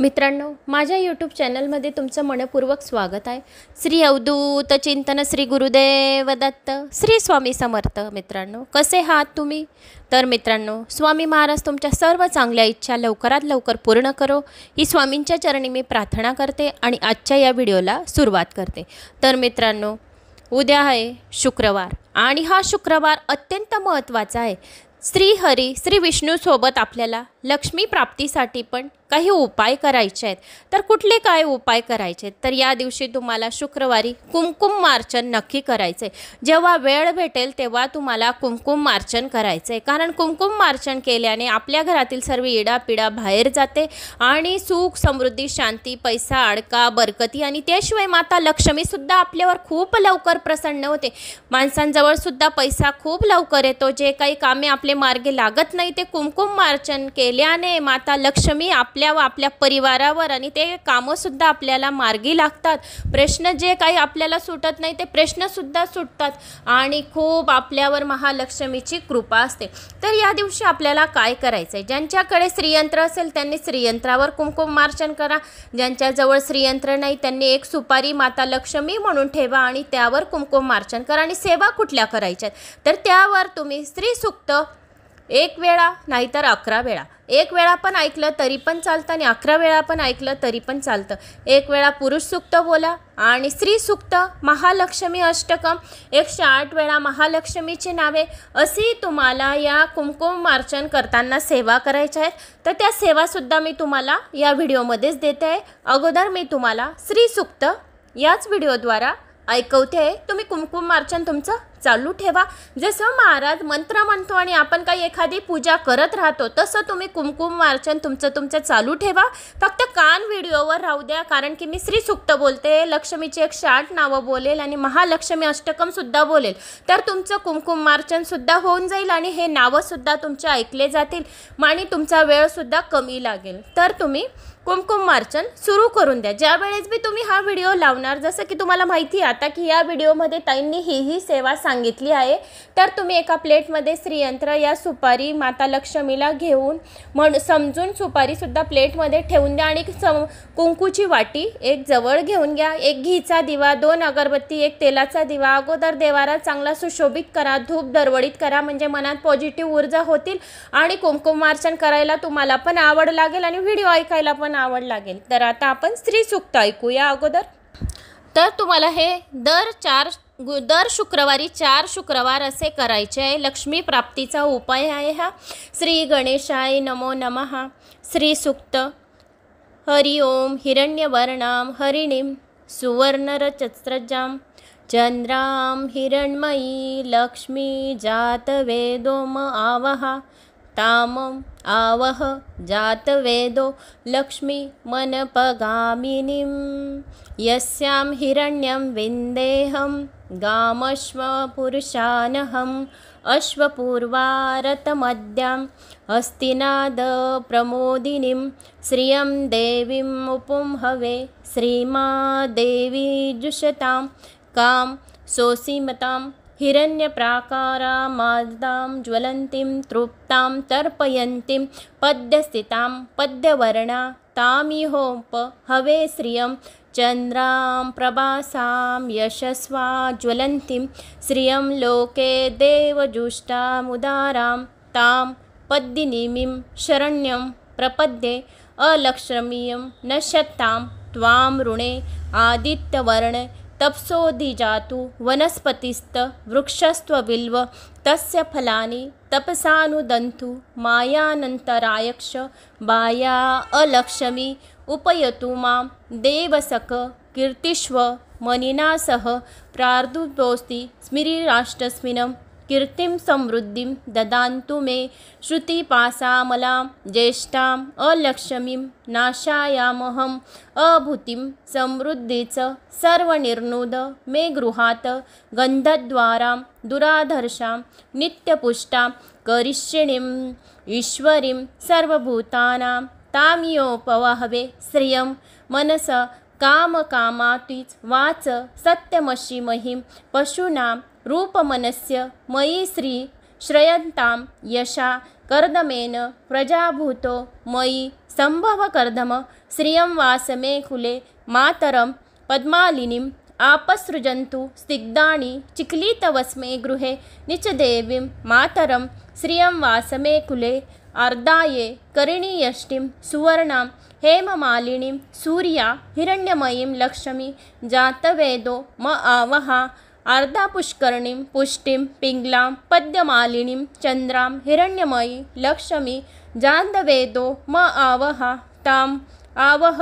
मित्रांनो माझ्या यूट्यूब चॅनलमध्ये तुमचं मनपूर्वक स्वागत आहे श्री अवधूत चिंतन श्री गुरुदेव दत्त श्री स्वामी समर्थ मित्रांनो कसे आहात तुम्ही तर मित्रांनो स्वामी महाराज तुमच्या सर्व चांगल्या इच्छा लवकरात लवकर पूर्ण करो ही स्वामींच्या चरणी मी प्रार्थना करते आणि आजच्या या व्हिडिओला सुरुवात करते तर मित्रांनो उद्या आहे शुक्रवार आणि हा शुक्रवार अत्यंत महत्त्वाचा आहे श्री हरी श्री विष्णूसोबत आपल्याला लक्ष्मी प्राप्तीसाठी पण काही उपाय करायचे आहेत तर कुठले काय उपाय करायचे आहेत तर या दिवशी तुम्हाला शुक्रवारी कुमकुम मार्चन नक्की करायचे जेव्हा वेळ भेटेल तेव्हा तुम्हाला कुमकुम मार्चन करायचं आहे कारण कुमकुम मार्चन केल्याने आपल्या घरातील सर्व इडापिडा बाहेर जाते आणि सुख समृद्धी शांती पैसा अडका बरकती आणि त्याशिवाय माता लक्ष्मीसुद्धा आपल्यावर खूप लवकर प्रसन्न होते माणसांजवळसुद्धा पैसा खूप लवकर येतो जे काही कामे आपले मार्गे लागत नाही ते कुमकुम मार्चन केले केल्याने माता लक्ष्मी आपल्या व आपल्या परिवारावर आणि ते कामंसुद्धा आपल्याला मार्गी लागतात प्रश्न जे काही आपल्याला सुटत नाही ते प्रश्नसुद्धा सुटतात आणि खूप आपल्यावर महालक्ष्मीची कृपा असते तर या दिवशी आपल्याला काय करायचं आहे ज्यांच्याकडे श्रीयंत्र असेल त्यांनी श्रीयंत्रावर मार्चन करा ज्यांच्याजवळ श्रीयंत्र नाही त्यांनी एक सुपारी माता लक्ष्मी म्हणून ठेवा आणि त्यावर कुमकुम मार्चन करा आणि सेवा कुठल्या करायच्या तर त्यावर तुम्ही स्त्रीसुक्त एक वेळा नाहीतर अकरा वेळा एक वेळा पण ऐकलं तरी पण चालतं आणि अकरा वेळा पण ऐकलं तरी पण चालतं एक वेळा पुरुष सुक्त बोला आणि स्त्री सुक्त महालक्ष्मी अष्टकम एकशे आठ वेळा महालक्ष्मीची नावे अशी तुम्हाला या कुमकुम कुमकुमार्चन करताना सेवा करायच्या आहेत तर त्या सेवासुद्धा मी तुम्हाला या व्हिडिओमध्येच देते आहे अगोदर मी तुम्हाला सुक्त याच व्हिडिओद्वारा ऐकवते आहे तुम्ही कुमकुमार्चन तुमचं चालू ठेवा जसं महाराज मंत्र म्हणतो आणि आपण काही एखादी पूजा करत राहतो तसं तुम्ही कुमकुम वाचन तुमचं तुमचं चालू ठेवा फक्त कान व्हिडिओवर राहू द्या कारण की मी श्री सुक्त बोलते लक्ष्मीची एक आठ नावं बोलेल आणि महालक्ष्मी सुद्धा बोलेल तर तुमचं कुमकुम सुद्धा होऊन जाईल आणि हे सुद्धा तुमचे ऐकले जातील आणि तुमचा वेळ सुद्धा कमी लागेल तर तुम्ही कुमकुम मार्चन सुरू करून द्या ज्यावेळेस बी तुम्ही हा व्हिडिओ लावणार जसं की तुम्हाला माहिती आहे आता की या व्हिडिओमध्ये ताईंनी ही ही सेवा सांगितली आहे तर तुम्ही एका प्लेटमध्ये श्रीयंत्र या सुपारी माता लक्ष्मीला घेऊन म्हण समजून सुपारीसुद्धा प्लेटमध्ये ठेवून द्या आणि सम कुंकूची वाटी एक जवळ घेऊन घ्या एक घीचा दिवा दोन अगरबत्ती एक तेलाचा दिवा अगोदर देवाला चांगला सुशोभित करा धूप दरवळीत करा म्हणजे मनात पॉझिटिव्ह ऊर्जा होतील आणि मार्चन करायला तुम्हाला पण आवड लागेल आणि व्हिडिओ ऐकायला पण आवड लागेल तर आता आपण स्त्री सुक्त ऐकूया अगोदर तर तुम्हाला हे दर चार दर शुक्रवारी चार शुक्रवार असे करायचे आहे लक्ष्मी प्राप्तीचा उपाय आहे हा श्री गणेशाय नमो नमहा श्री सुक्त ओम हिरण्यवर्णाम हरिणीम सुवर्णरचस्रजाम चंद्राम हिरणमयी लक्ष्मी जातवेदोम आवहा ताम आवह जातवेदो लक्ष्मीमनपगामिनीं यस्यां हिरण्यं विन्देहं गामश्वपुरुषानहम् अश्वपूर्वारतमद्यां हस्तिनादप्रमोदिनीं श्रियं देवी श्रीमादेवीजुषतां कां सोऽसीमतां हिरण्यप्राकारामार्दां ज्वलन्तीं तृप्तां तर्पयन्तीं पद्यस्थितां पद्यवर्णा तामिहोप हवे श्रियं चन्द्रां प्रभासां यशस्वा ज्वलन्तीं श्रियं लोके मुदारा तां पद्यनिमिं शरण्यम प्रपद्ये अलक्ष्मीय नश्यतां त्वां ऋणे आदित्यवर्ण तप्सोधिजातु वनस्पतिस्त वृक्षस्त्वविल्व तस्य फलानि तपसानुदन्तु मायानन्तरायक्ष बाया अलक्ष्मी उपयतु मां देवसक कीर्तिष्व मनिना सह प्रार्दुभोऽस्ति स्मिरिराष्ट्रस्मिनम् कीर्तिं समृद्धिं ददान्तु मे श्रुतीपासामला ज्येष्ठाम् अलक्ष्मीं नाशायामहम् अभूतिं समृद्धीचं सर्वनिर्नुद मे गृहात गन्धद्वारां दुराधर्षा नित्यपुष्टा करिष्यिणीम् ईश्वरीं सर्वभूतानां तां योपवहवे श्रियं मनस कामकामाच वाच सत्यमशी महिं पशूना रूपमनस्य मयि श्री श्रयन्तां यशा कर्दमेन प्रजाभूतो मयि सम्भवकर्दम श्रियं वासमे कुले मातरं पद्मालिनीम् आपसृजन्तु स्निग्धानि चिक्लितवस्मे गृहे निचदेवीं मातरं श्रियं वासमे कुले अर्धाये करिणीयष्टिं सुवर्णां हेममालिनीं सूर्या हिरण्यमयीं लक्ष्मी जातवेदो म आवहा अर्धापुष्करणीं पुष्टि पिंगला पद्यमालिनीं चंद्रा हिण्यमयी लक्ष्मी जान्तवेदो म आवह ताम् आवह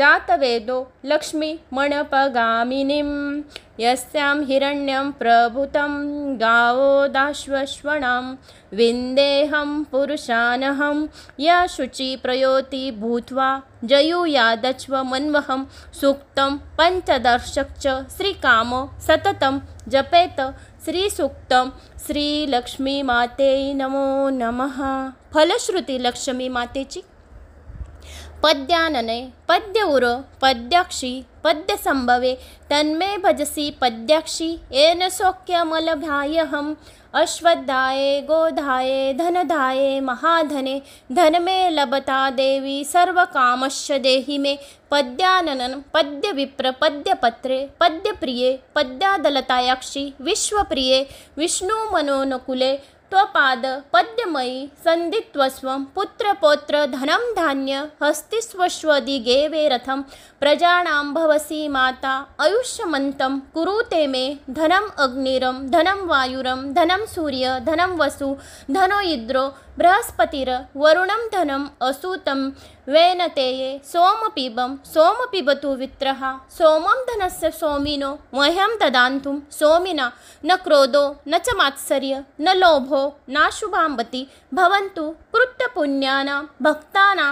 जातवेदो लक्ष्मीमणपगामिनीं यस्यां हिरण्यं प्रभुतं गावोदाश्वश्वणां विन्देहं पुरुषानहं या प्रयोति भूत्वा जयो यादच्व मन्वहं सूक्तं पञ्चदर्शक्च श्रीकाम सतत जपेत श्रीसूक्तं श्रीलक्ष्मीमाते नमो नमः फलश्रुती लक्ष्मी मातेची ಪದ್ಯಾನನೆ ಪದ್ಯ ಉರು ಪದ್ಯಾಕ್ಷಿ ಪದ್ಯ ಸಂಭವೆ ತನ್ಮೇ ಭಜಸಿ ಪದ್ಯಾಕ್ಷಿ ಏನ ಸೌಖ್ಯಮಲಭಾಯಹಂ अश्वत्थाये गोधाये धनधाये महाधने धन मे लभता देवी सर्वकामश्च देहि मे पद्याननन पद्यविप्र पद्यपत्रे पद्यप्रिये पद्यादलतायाक्षि विश्वप्रिये विष्णुमनोनुकुले त्वपाद पद्यमयि सन्धित्वस्वं पुत्रपौत्र धनं धान्य हस्तिस्वश्वदिगेवे रथं प्रजाणां भवसि माता आयुष्यमन्तं कुरुते मे धनम् अग्निरं धनम वायुरं धनं सूर्य धनम वसु धनो इद्रो बृहस्पतिर्वरुणं धनम् सोम वेनतेये सोम पिबत वित्रः सोमं धनस्य सोमिनो मह्यम ददान्तुं सोमिना न क्रोधो न च मात्सर्य न लोभो नाशुभाम्बति कृतपुण्यानां भक्तानां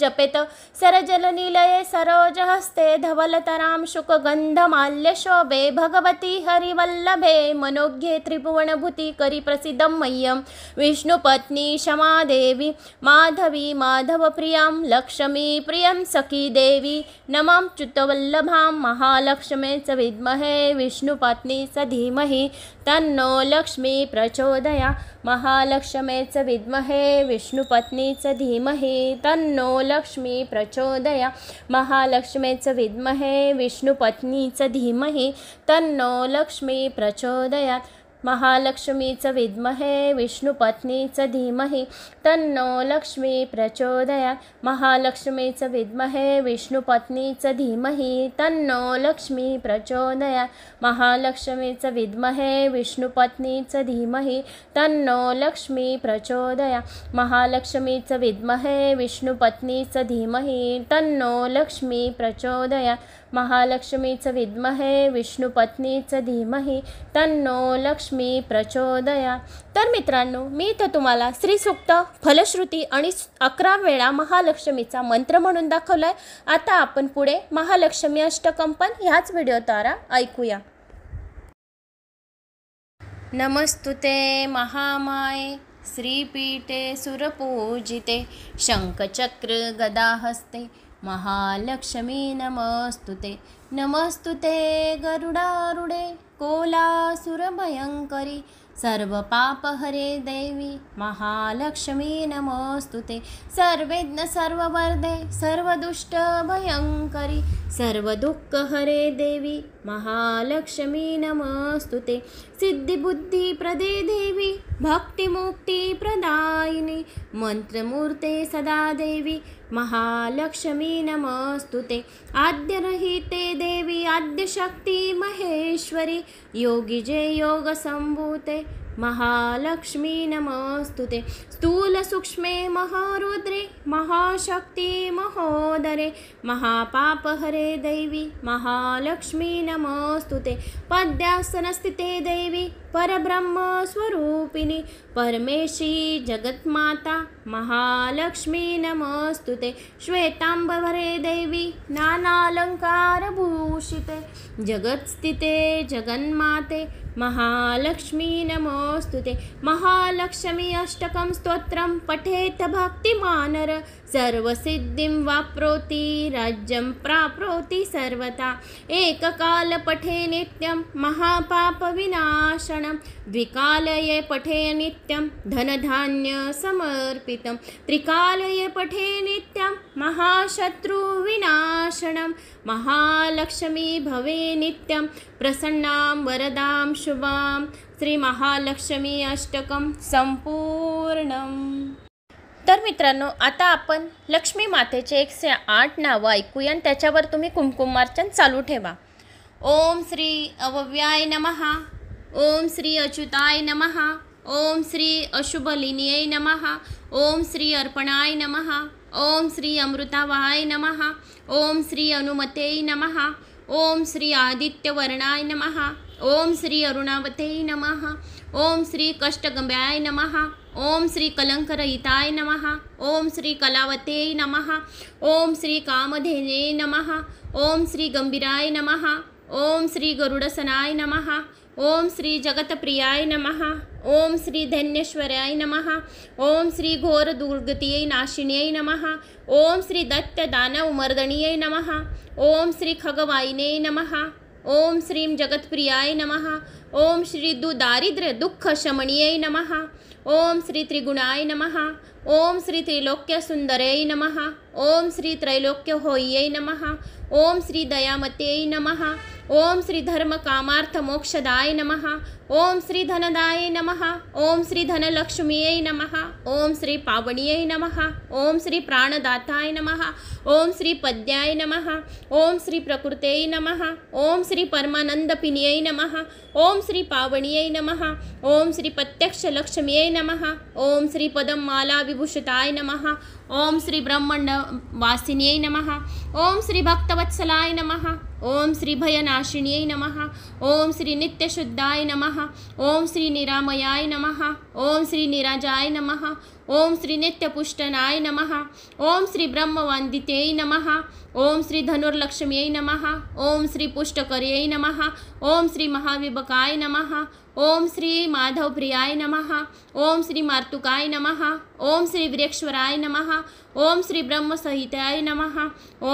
जपेत सरजलनिलये सरोजहस्ते धवलतरां शुकगन्धमाल्यशोभे भगवती हरिवल्लभे मनोज्ञे त्रिभुवनभूतिकरिप्रसिद्धं मह्यं विष्णुपत्नी क्षमादेवी माधवी माधवप्रियां लक्ष्मी प्रियं सखी देवी नमां च्युतवल्लभां महालक्ष्मे च विद्महे विष्णुपत्नी स धीमहि तन्नो लक्ष्मी प्रचोदया महालक्ष्मे च विद्महे विद्महे विष्णुपत्नीचं धीमहि तन्नो लक्ष्मी प्रचोदया च विद्महे विष्णुपत्नीचं धीमहि तन्नो लक्ष्मी प्रचोदयात् महालक्ष्मीचं विद्महे विष्णुपत्नीचं धीमहि तन्नो लक्ष्मी प्रचोदयात् महालक्ष्मीचं विद्महे विष्णुपत्नीचं धीमहि तन्नो लक्ष्मी प्रचोदयात् महालक्ष्मीचं विद्महे विष्णुपत्नीचं धीमहि तन्नो लक्ष्मी प्रचोदयात् महालक्ष्मीचं विद्महे विष्णुपत्नीचं धीमहि तन्नो लक्ष्मी प्रचोदयात् महालक्ष्मीचं विद्महे विष्णुपत्नीचं धीमही तन्नो लक्ष्मी प्रचोदया तर मित्रांनो मी तर तुम्हाला श्रीसुक्त फलश्रुती आणि अकरा वेळा महालक्ष्मीचा मंत्र म्हणून दाखवला आता आपण पुढे महालक्ष्मी अष्टकंपन ह्याच व्हिडिओद्वारा ऐकूया नमस्तुते महामाये श्रीपीठे सुरपूजिते शंखचक्र गदाहस्ते महालक्ष्मी नमस्तु ते नमस्तु ते गरुडारुडे कोलासुरभयङ्करि सर्वपापहरे देवी महालक्ष्मी नमोऽस्तु ते सर्वेज्ञ सर्ववर्दे सर्वदुष्टभयङ्करि सर्वदुःखहरे देवी महालक्ष्मी नमोऽस्तु ते सिद्धिबुद्धिप्रदे देवी भक्तिमुक्तिप्रदायिनि मन्त्रमूर्ते सदा देवी महालक्ष्मी नमस्तु ते आद्यरहिते देवी आद्यशक्ति महेश्वरि योगिजे योगसम्भूते महालक्ष्मी नमस्तु ते स्थूलसूक्ष्मे महारुद्रे महाशक्ति महोदरे महापापहरे दैवी महालक्ष्मी नमस्तु ते पद्यासनस्थिते दैवी परब्रह्मस्वरूपिणि परमेशी जगत्माता महालक्ष्मी नमस्तु ते श्वेताम्बरे दैवी नानालङ्कारभूषिते जगत्स्थिते जगन्माते महालक्ष्मी नमोऽस्तु महालक्ष्मी अष्टकं स्तोत्रं पठेत भक्तिमानर सर्वसिद्धिं वाप्नोति राज्यं प्राप्नोति सर्वथा एककालपठे नित्यं महापापविनाशनं द्विकालये पठे नित्यं धनधान्यसमर्पितं त्रिकालये पठे नित्यं महाशत्रुविनाशनं महालक्ष्मी भवे नित्यं प्रसन्नां वरदां शुभं श्रीमहालक्ष्मी अष्टकम संपूर्ण तर मित्रांनो आता आपण लक्ष्मी मातेचे एकशे आठ नावं ऐकूया आणि त्याच्यावर तुम्ही कुमकुमार्चन चालू ठेवा ओम श्री अवव्याय नमहा ओम श्री अच्युताय नमहा ओम श्री अशुभलिनीय नमहा ओम श्री अर्पणाय नमहा ओम श्री अमृतावाय नमहा ओम श्री अनुमतेय नमहा ओम श्री आदित्यवर्णाय नमहा ओम श्री अरुणावते नम ओम श्री कष्टगम्याय नम ओम श्री कलंकरहिताय नम ओम श्री कलावते नमः ओम श्री कामधेने नम ओम श्री गंभीराय नमः ओम श्री गरुडसनाय नम ओम श्री जगतप्रियाय नमः ओम श्री धन्यश्वराय नमः ओम श्री घोर दुर्गतियै नाशिन्यै नमः ओम श्री दत्त दानव मर्दनीय नमः ओम श्री खगवायिने नमः ओम श्री जगत्प्रियाय नमः ओम श्री दुदारिद्र्य दुःख शमणीय नम ओम श्री त्रिगुणाय नमः ओम श्री त्रिलोक्य सुंदरय नमः ओम श्री त्रैलोक्य होय नमः ओम श्री दयामत्यै नमः ओम श्री धर्म कामार्थ नम ओं श्री धनदाय नम ओं श्री धनलक्ष्मीय नमः ओम श्री पावणीय नमः ओम श्री प्राणदाताय नम ओं श्री पद्याय नमः ओम श्री प्रकृत नम ओं श्री परमानंदपिनिय नमः ओम श्री पावणीय नम ओं श्री प्रत्यक्ष लक्ष्मीय नमः श्री पदम माला विभूषिताय नमः ओम श्री ब्रह्मंड वासिन्यै नमः ओम श्री भक्तवत्सलाय नमः ओम श्री भयनाशिन्यै नमः ओम श्री नित्यशुद्धाय नमः ओम श्री निरामयाय नमः ओम श्री निराजाय नमः ओम श्री नित्यपुष्टनाय नम ओम श्री ब्रह्मवंदित्यै नम ओम श्री धनुर्लक्ष्म्यै नमः ओम श्री पुष्टकर्यै नमः ओम श्री महाविबकाय नम ओं श्री माधवप्रियाय नमः ओम श्री मार्तुकाय नम ओं श्री वृक्षवराय नमः ओम श्री ब्रह्मसहिताय नमः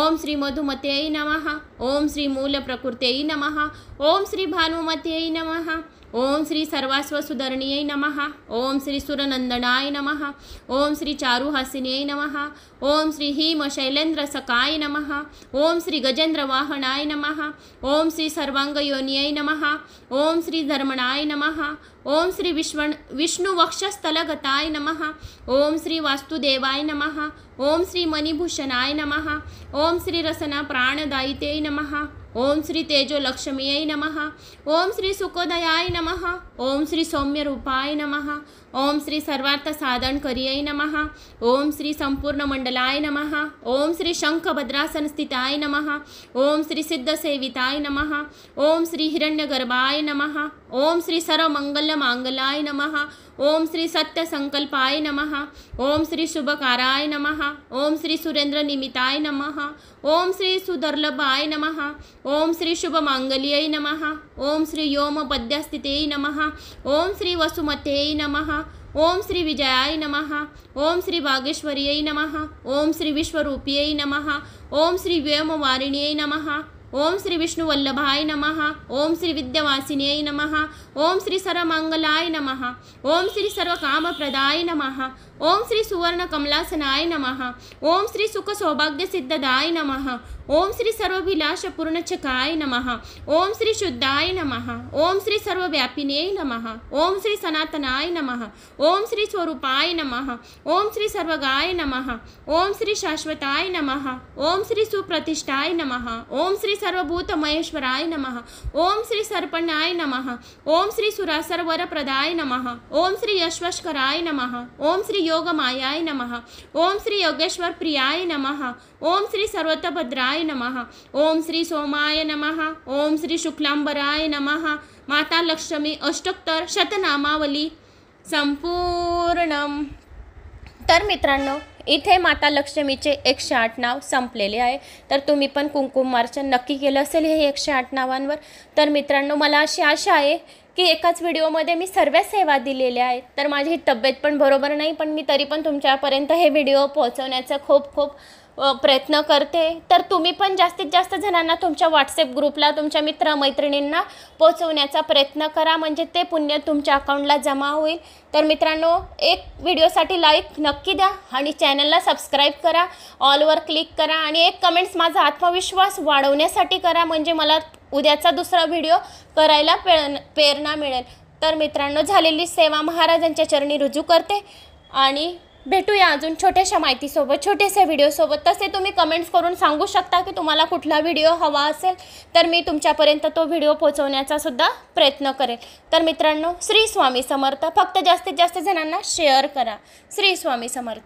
ओम श्री मधुमत्यै नम ओं श्री प्रकृत नम ओं श्री भानुमत्यै नम ओम श्री सर्वास्व सुधरणीय नमः ओम श्री सुरनंदनाय नमः ओम श्री चारुहासिन्य नम ओं श्री हीम शैलेंद्र सकाय नमः ओम श्री गजेन्द्रवाहनाय नम ओं श्री सर्वांग योनिय नमः ओम श्री धर्मणाय नमः ओम श्री विश्व विष्णु नम ओं ओम श्री वास्तुदेवाय नमः ओम श्री मणिभूषणाय नमः ओम श्री रसना प्राणदायिते नमः ओम श्री तेजो लक्ष्मीय नमः ओम श्री सुखोदयाय नमः ओम श्री सौम्य रूपाय नमः ओम श्री सर्वार्थ साधन करियै नमः ओम श्री संपूर्ण मंडलाय नम ओम श्री शंख भद्रासन स्थिताय नम ओम श्री सिद्ध सेविताय नमः ओम श्री हिरण्य गर्भाय नमः ओम श्री सर्वमंगल मांगलाय नमः ओम श्री सत्य संकल्पाय नमः ओम श्री शुभकाराय नम ओम श्री सुरेंद्र निमिताय नमः ओम श्री सुदर्लभाय नम ओम श्री शुभ मांगल्याय नम ओम श्री योम पद्यस्थित नम ओं श्री वसुमते नम ओं श्री विजयाय नम ओं श्री भागेश्वरिय नम ओं श्री विश्वरूपिय नम ओं श्री व्योम वारिण्य नम ओं श्री विष्णुवल्लभाय नम ओं श्री विद्यावासी नम ओं श्री सर्वमंगलाय नम ओं श्री सर्वकामप्रदाय नम ओं श्री सुवर्ण कमलासनाय नम ओं श्री सुख सौभाग्य सिद्धदाय नम ओम श्री सर्वभिलाष पूर्णचकाय नमः ओम श्री शुद्धाय नम ओम श्री सर्वव्यापिने नम ओम श्री सनातनाय नम ओम श्री स्वरूपाय नम ओम श्री सर्वगाय नम ओम श्री शाश्वताय नमः ओम श्री सुप्रतिष्ठाय नम ओम श्री सर्वभूतमहेश्वराय नम ओम श्री सर्पणाय नम ओम श्री सुरासरवर प्रदाय नमः ओम श्री यशवस्कराय नम ओम श्री योगमायाय नमः ओम श्री योगेश्वर प्रियाय नमः ओम श्री सर्वतभद्राय नमः ओम श्री सोमाय नमः ओम श्री शुक्लांबराय नमः माता लक्ष्मी अष्टोत्तर शतनामावली संपूर्ण तर मित्रांनो इथे माता लक्ष्मीचे एकशे आठ नाव संपलेले आहे तर तुम्ही पण कुंकुमार्चन नक्की केलं असेल हे एकशे आठ नावांवर तर मित्रांनो मला अशी आशा आहे की एकाच व्हिडिओमध्ये मी सर्व सेवा दिलेल्या आहेत तर माझी तब्येत पण बरोबर नाही पण मी तरी पण तुमच्यापर्यंत हे व्हिडिओ पोहोचवण्याचा खूप खूप प्रयत्न करते तर तुम्ही पण जास्तीत जास्त जणांना तुमच्या व्हॉट्सअप ग्रुपला तुमच्या मित्रमैत्रिणींना पोचवण्याचा प्रयत्न करा म्हणजे ते पुण्य तुमच्या अकाउंटला जमा होईल तर मित्रांनो एक व्हिडिओसाठी लाईक नक्की द्या आणि चॅनलला सबस्क्राईब करा ऑलवर क्लिक करा आणि एक कमेंट्स माझा आत्मविश्वास वाढवण्यासाठी करा म्हणजे मला उद्याचा दुसरा व्हिडिओ करायला प्रेरणा मिळेल तर मित्रांनो झालेली सेवा महाराजांच्या चरणी रुजू करते आणि भेटूया अजून छोट्याशा माहितीसोबत छोट्याशा व्हिडिओसोबत तसे तुम्ही कमेंट्स करून सांगू शकता की तुम्हाला कुठला व्हिडिओ हवा असेल तर मी तुमच्यापर्यंत तो व्हिडिओ पोहोचवण्याचा सुद्धा प्रयत्न करेल तर मित्रांनो श्री स्वामी समर्थ फक्त जास्तीत जास्त जणांना शेअर करा श्री स्वामी समर्थ